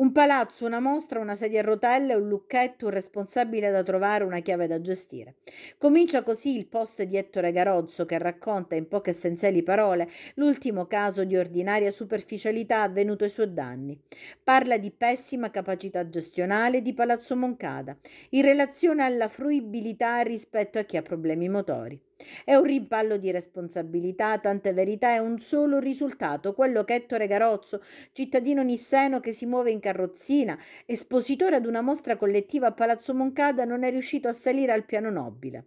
Un palazzo, una mostra, una sedia a rotelle, un lucchetto, un responsabile da trovare, una chiave da gestire. Comincia così il post di Ettore Garozzo che racconta in poche essenziali parole l'ultimo caso di ordinaria superficialità avvenuto ai suoi danni. Parla di pessima capacità gestionale di Palazzo Moncada in relazione alla fruibilità rispetto a chi ha problemi motori. È un rimpallo di responsabilità, tante verità e un solo risultato, quello che Ettore Garozzo, cittadino nisseno che si muove in carrozzina, espositore ad una mostra collettiva a Palazzo Moncada, non è riuscito a salire al piano nobile.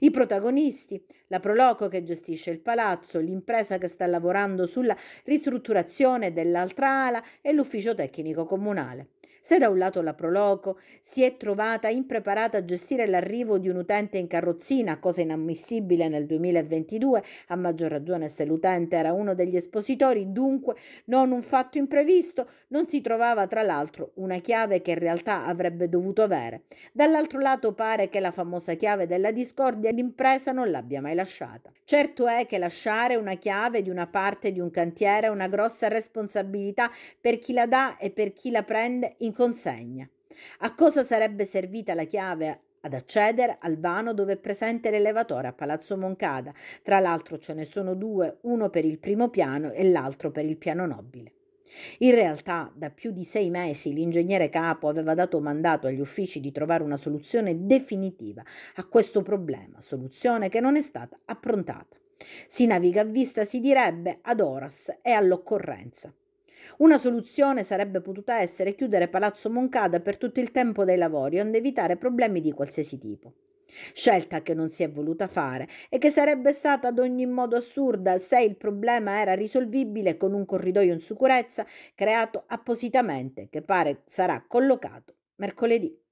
I protagonisti, la Proloco che gestisce il palazzo, l'impresa che sta lavorando sulla ristrutturazione dell'altra ala e l'ufficio tecnico comunale. Se da un lato la Proloco si è trovata impreparata a gestire l'arrivo di un utente in carrozzina, cosa inammissibile nel 2022, a maggior ragione se l'utente era uno degli espositori, dunque non un fatto imprevisto, non si trovava tra l'altro una chiave che in realtà avrebbe dovuto avere. Dall'altro lato pare che la famosa chiave della discordia l'impresa non l'abbia mai lasciata. Certo è che lasciare una chiave di una parte di un cantiere è una grossa responsabilità per chi la dà e per chi la prende in in consegna. A cosa sarebbe servita la chiave ad accedere al vano dove è presente l'elevatore a Palazzo Moncada. Tra l'altro ce ne sono due, uno per il primo piano e l'altro per il piano nobile. In realtà da più di sei mesi l'ingegnere capo aveva dato mandato agli uffici di trovare una soluzione definitiva a questo problema, soluzione che non è stata approntata. Si naviga a vista, si direbbe, ad oras e all'occorrenza. Una soluzione sarebbe potuta essere chiudere Palazzo Moncada per tutto il tempo dei lavori, onde evitare problemi di qualsiasi tipo. Scelta che non si è voluta fare e che sarebbe stata ad ogni modo assurda se il problema era risolvibile con un corridoio in sicurezza creato appositamente che pare sarà collocato mercoledì.